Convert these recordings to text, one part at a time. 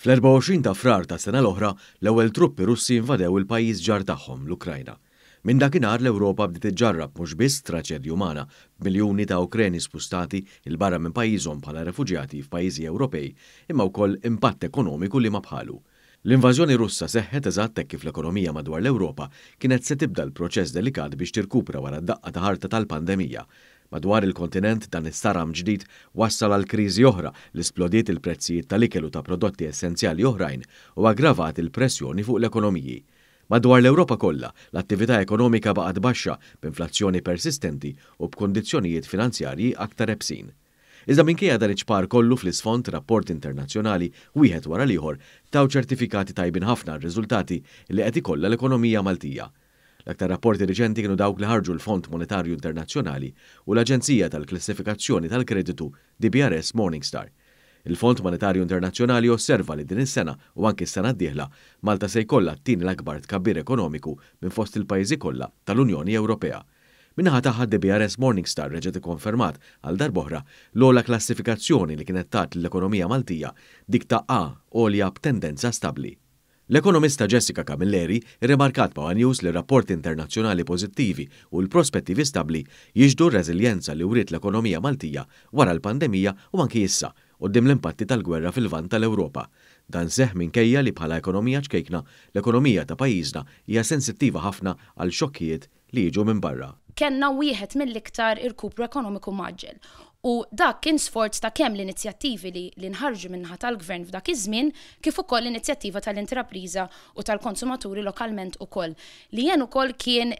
Fl-24 ta' frar ta' sena l-oħra, l-ewwel truppi Russi invadew il-pajjiż ġar tagħhom l-Ukrajna. Minn dakinhar l-Ewropa bdiet iġġarrab mhux biss traċedja umana b'miljuni ta' Ukreni spustati il barra minn pajjiżhom bħala refuġjati f'pajjiżi Ewropej, imma wkoll impatt ekonomiku li ma bħalu. L-invażjoni Russa seħħet eżatt kif l-ekonomija madwar l-Ewropa kienet se tibda l-proċess delikat biex tirkupra wara d-daqqa ta' ħarta tal-pandemija Madwar il-kontinent dan is-saram ġdid wassal għal kriżi oħra li splodiet il-prezzijiet tal ikelu ta' prodotti essenzjali oħrajn u aggravat il-pressjoni fuq l-ekonomiji. Madwar l-Ewropa kollha, l-attività ekonomika baqgħet baxxa b'inflazzjoni persistenti u b'kondizzjonijiet finanzjarji aktar ebsin. Iżda minkejja dan iċpar kollu fl-isfond rapport internazzjonali wieħed wara l-ieħor, taw ċertifikati tajbin ħafna r-riżultati li qed ikollha l-ekonomija Maltija. L-aktar rapporti riċenti kienu dawk li ħarġu l-Fond Monetarju Internazzjonali u l-Aġenzija tal-Klassifikazzjoni tal-Kreditu DBRS Morningstar. Il-Fond Monetarju Internazzjonali osserva li din is-sena u anki s-sena d-dieħla Malta se jkollha t-tieni l-akbar tkabbir ekonomiku minn fost il-pajjiżi kollha tal-Unjoni Ewropea. Minħa taħħa DBRS Morningstar reġet konfermat għal darboħra l-ola klassifikazzjoni li kienet tat l-ekonomija Maltija dik ta' A olja b'tendenza stabli. L-ekonomista Jessica Camilleri remarkat pa' għanjus li rapporti internazzjonali pozittivi u l-prospettivi stabli jiġdu r-reżiljenza li uriet l-ekonomija Maltija wara l-pandemija u anki issa qoddim l-impatti tal-gwerra fil-vant tal-Ewropa. Dan seħ minkejja li bħala ekonomija ċkejkna, l-ekonomija ta' pajjiżna hija sensittiva ħafna għal xokkijiet li jiġu minn barra. Kenna wieħed mill-iktar irkupru ekonomiku maġġel U dak kien sforz ta' kemm l-inizjattivi li, l nħarġu minnħa tal-gvern f'dak iż-żmien kif ukoll l-inizjattiva tal-intrapriża u tal-konsumaturi lokalment ukoll li jien ukoll kien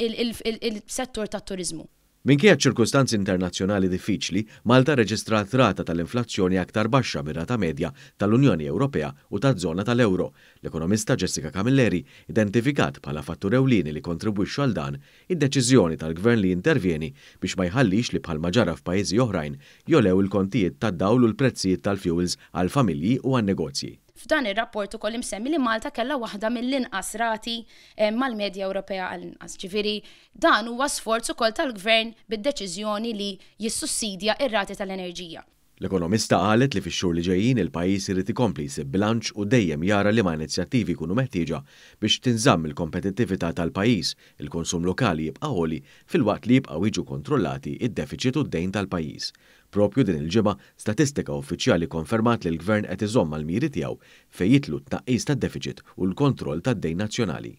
il-settur tat-turizmu. Minkejja ċirkustanzi internazzjonali diffiċli, Malta reġistrat rata tal-inflazzjoni aktar baxxa mir-rata medja tal-Unjoni Ewropea u taż-żona tal-Euro. L-ekonomista Jessica Camilleri identifikat bħala fattur ewlieni li kontribwixxu għal dan id-deċiżjoni tal-gvern li intervjeni biex ma jħallix li bħalma ġara f'pajjiżi oħrajn jolew il-kontijiet tad-dawl u l-prezzijiet tal-fuels għal familji u għan negozji. F'dan ir-rapport ukoll imsemmi li Malta kellha waħda mill-inqas rati eh, mal-medja Ewropea għall-inqas. Ġifiri, dan huwa sforz ukoll tal-gvern bid-deċiżjoni li jissussidja ir-rati tal-enerġija. L-ekonomista qalet li fix-xhur li ġejjin il-pajjiż irid ikompli jsib bilanċ u dejjem jara li ma' inizjattivi jkunu meħtieġa biex tinżamm il-kompetittività tal-pajjiż, il-konsum lokali jibqa' ħoli fil-waqt li jibqgħu jiġu kontrollati id-deficit u d-dejn tal-pajjiż. Propju din il-ġimgħa statistika uffiċjali konfermat li l-gvern qed iżomm mal-miri tiegħu fejn jitlu t taqqis tad-deficit u l-kontroll tad-dejn nazzjonali.